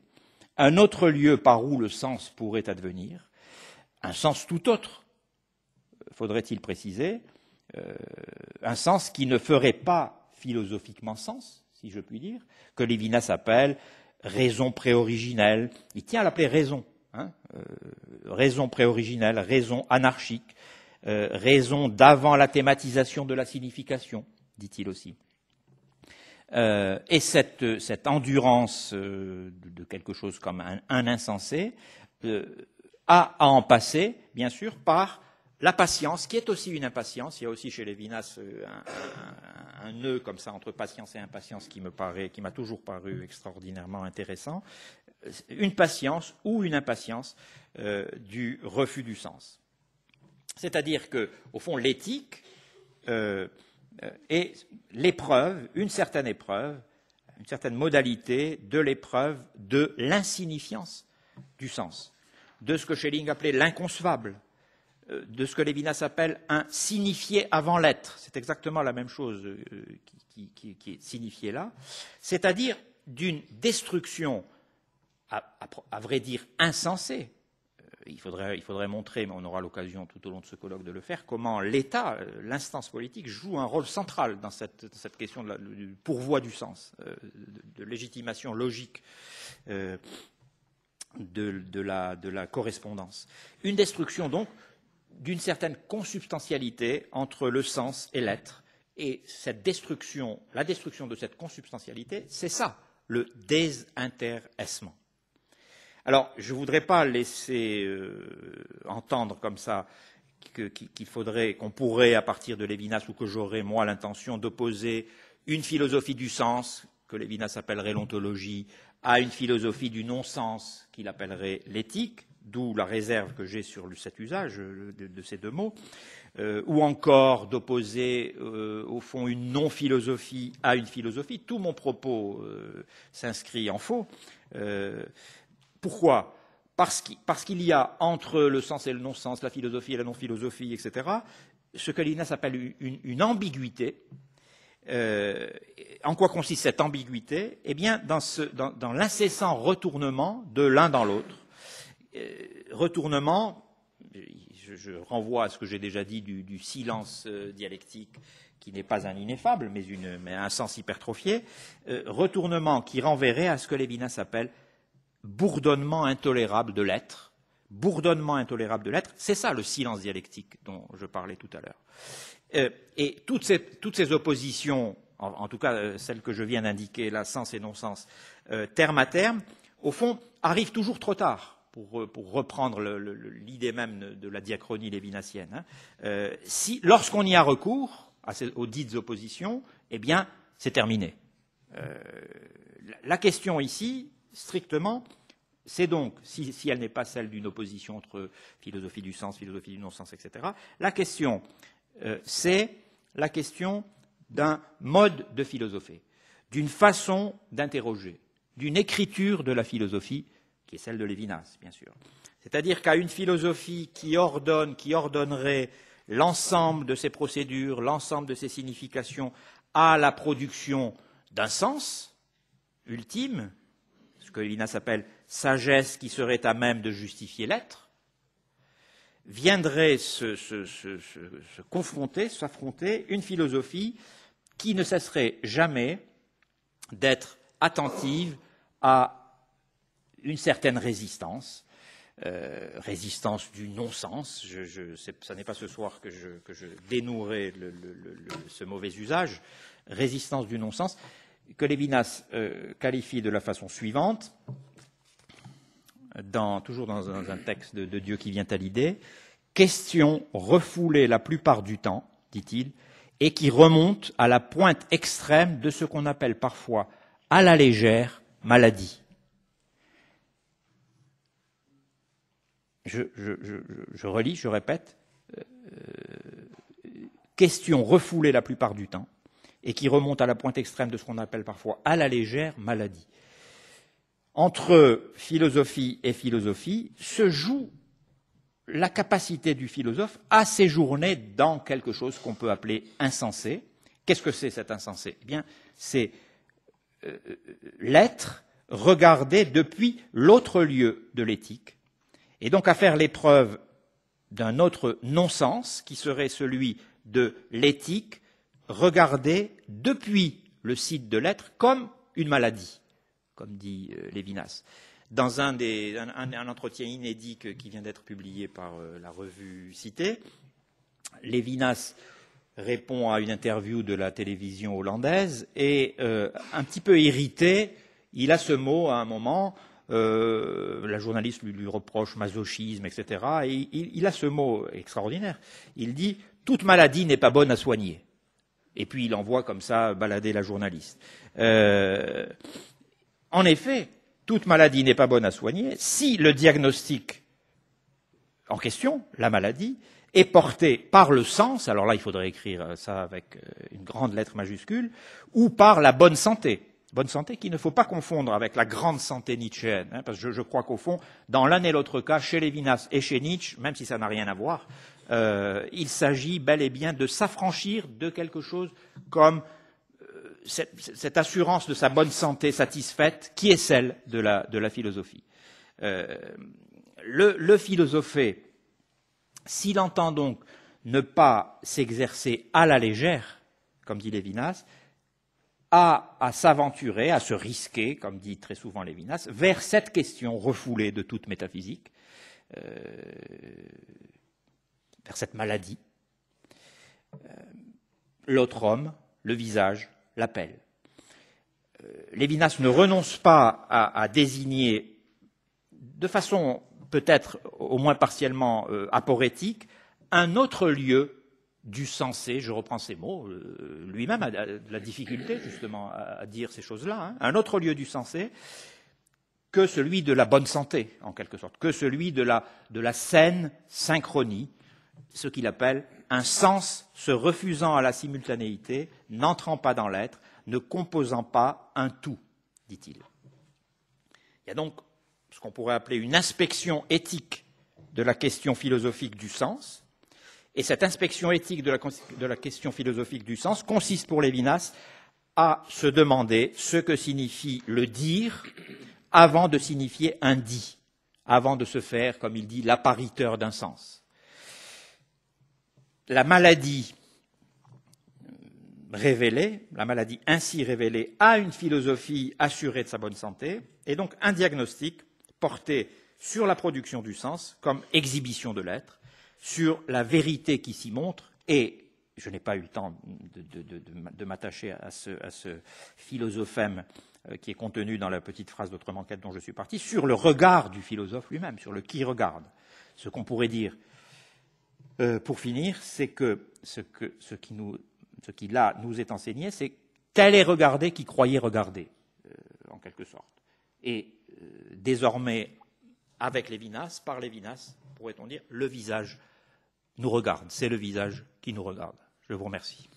un autre lieu par où le sens pourrait advenir, un sens tout autre, faudrait-il préciser, euh, un sens qui ne ferait pas philosophiquement sens, si je puis dire, que Lévinas appelle raison préoriginelle. Il tient à l'appeler raison. Hein, euh, raison préoriginelle, raison anarchique, euh, raison d'avant la thématisation de la signification, dit-il aussi. Euh, et cette, cette endurance de quelque chose comme un, insensé a à en passer, bien sûr, par la patience, qui est aussi une impatience, il y a aussi chez Lévinas euh, un, nœud comme ça entre patience et impatience qui me paraît, qui m'a toujours paru extraordinairement intéressant, euh, une patience ou une impatience euh, du refus du sens. C'est-à-dire que, au fond, l'éthique est l'épreuve, une certaine épreuve, une certaine modalité de l'épreuve de l'insignifiance du sens, de ce que Schelling appelait l'inconcevable, euh, de ce que Lévinas appelle un signifié avant l'être. C'est exactement la même chose euh, qui, est signifiée là, c'est-à-dire d'une destruction, à, vrai dire, insensée. Euh, il faudrait, il faudrait montrer, mais on aura l'occasion tout au long de ce colloque de le faire, comment l'État, l'instance politique, joue un rôle central dans cette, question de du pourvoi du sens, de, légitimation logique. de, la, de, la, correspondance. Une destruction donc d'une certaine consubstantialité entre le sens et l'être. Et cette destruction, la destruction de cette consubstantialité, c'est ça, le désintéressement. Alors, je ne voudrais pas laisser euh, entendre comme ça qu'il faudrait, qu'on pourrait, à partir de Lévinas, ou que j'aurais, moi, l'intention d'opposer une philosophie du sens, que Lévinas appellerait l'ontologie, à une philosophie du non-sens, qu'il appellerait l'éthique d'où la réserve que j'ai sur cet usage euh, de, ces deux mots, euh, ou encore d'opposer euh, au fond une non-philosophie à une philosophie, tout mon propos s'inscrit en faux. pourquoi parce qu'il y a entre le sens et le non-sens, la philosophie et la non-philosophie, etc., ce que Lina s'appelle une, ambiguïté, en quoi consiste cette ambiguïté Eh bien, dans l'incessant retournement de l'un dans l'autre, euh, retournement, je, renvoie à ce que j'ai déjà dit du, silence euh, dialectique qui n'est pas un ineffable, mais, un sens hypertrophié, euh, retournement qui renverrait à ce que Lévinas appelle bourdonnement intolérable de l'être. Bourdonnement intolérable de l'être, c'est ça le silence dialectique dont je parlais tout à l'heure. et toutes ces, oppositions, en, tout cas celles que je viens d'indiquer, là, sens et non-sens, terme à terme, au fond, arrivent toujours trop tard pour, reprendre l'idée même de, la diachronie lévinassienne, hein, euh, si, lorsqu'on y a recours aux dites oppositions, eh bien, c'est terminé. Euh, la question ici, strictement, c'est donc, si, elle n'est pas celle d'une opposition entre philosophie du sens, philosophie du non-sens, etc., la question, euh, c'est la question d'un mode de philosopher, d'une façon d'interroger, d'une écriture de la philosophie qui est celle de Lévinas, bien sûr. C'est-à-dire qu'à une philosophie qui ordonne, qui ordonnerait l'ensemble de ses procédures, l'ensemble de ses significations à la production d'un sens ultime, ce que Lévinas appelle sagesse qui serait à même de justifier l'être, viendrait se, se confronter, s'affronter une philosophie qui ne cesserait jamais d'être attentive à une certaine résistance, euh, résistance du non-sens. Je, ça n'est pas ce soir que je, dénouerai ce mauvais usage. Résistance du non-sens que Lévinas euh, qualifie de la façon suivante, dans, toujours dans un, texte de, de, Dieu qui vient à l'idée, question refoulée la plupart du temps, dit-il, et qui remonte à la pointe extrême de ce qu'on appelle parfois à la légère maladie. je, relis, je répète, euh, question refoulée la plupart du temps, et qui remonte à la pointe extrême de ce qu'on appelle parfois à la légère maladie. Entre philosophie et philosophie se joue la capacité du philosophe à séjourner dans quelque chose qu'on peut appeler insensé. Qu'est-ce que c'est cet insensé Eh bien, c'est euh, euh, l'être regardé depuis l'autre lieu de l'éthique, et donc à faire l'épreuve d'un autre non-sens qui serait celui de l'éthique regardée depuis le site de l'être comme une maladie, comme dit euh, Lévinas. Dans un, des, entretien inédit qui vient d'être publié par euh, la revue Cité, Lévinas répond à une interview de la télévision hollandaise et, euh, un petit peu irrité, il a ce mot à un moment euh, la journaliste lui, reproche masochisme, etc. Et il, a ce mot extraordinaire. Il dit toute maladie n'est pas bonne à soigner. Et puis il envoie comme ça balader la journaliste. Euh, en effet, toute maladie n'est pas bonne à soigner si le diagnostic en question, la maladie, est porté par le sens, alors là il faudrait écrire ça avec euh, une grande lettre majuscule, ou par la bonne santé bonne santé qu'il ne faut pas confondre avec la grande santé nietzschéenne, hein, parce que je, crois qu'au fond, dans l'un et l'autre cas, chez Levinas et chez Nietzsche, même si ça n'a rien à voir, euh, il s'agit bel et bien de s'affranchir de quelque chose comme euh, cette, assurance de sa bonne santé satisfaite, qui est celle de la, philosophie. Euh, le, le s'il entend donc ne pas s'exercer à la légère, comme dit Levinas, à, s'aventurer, à se risquer, comme dit très souvent Lévinas, vers cette question refoulée de toute métaphysique, euh, vers cette maladie. Euh, l'autre homme, le visage, l'appel. Euh, Lévinas ne renonce pas à, à désigner, de façon peut-être au moins partiellement aporétique, un autre lieu du sensé, je reprends ces mots, euh, lui-même a de la difficulté justement à, dire ces choses-là, hein. un autre lieu du sensé que celui de la bonne santé, en quelque sorte, que celui de la, de la saine synchronie, ce qu'il appelle un sens se refusant à la simultanéité, n'entrant pas dans l'être, ne composant pas un tout, dit-il. Il y a donc ce qu'on pourrait appeler une inspection éthique de la question philosophique du sens, et cette inspection éthique de la, de la question philosophique du sens consiste pour Lévinas à se demander ce que signifie le dire avant de signifier un dit, avant de se faire, comme il dit, l'appariteur d'un sens. La maladie révélée, la maladie ainsi révélée, a une philosophie assurée de sa bonne santé, et donc un diagnostic porté sur la production du sens comme exhibition de l'être, sur la vérité qui s'y montre et je n'ai pas eu le temps de, m'attacher à ce, philosophème euh, qui est contenu dans la petite phrase d'autre manquette dont je suis parti, sur le regard du philosophe lui-même, sur le qui regarde. Ce qu'on pourrait dire, euh, pour finir, c'est que ce, qui, nous, là nous est enseigné, c'est tel est regardé qui croyait regarder, euh, en quelque sorte. Et désormais, avec Lévinas, par Lévinas, pourrait-on dire, le visage nous regarde. C'est le visage qui nous regarde. Je vous remercie.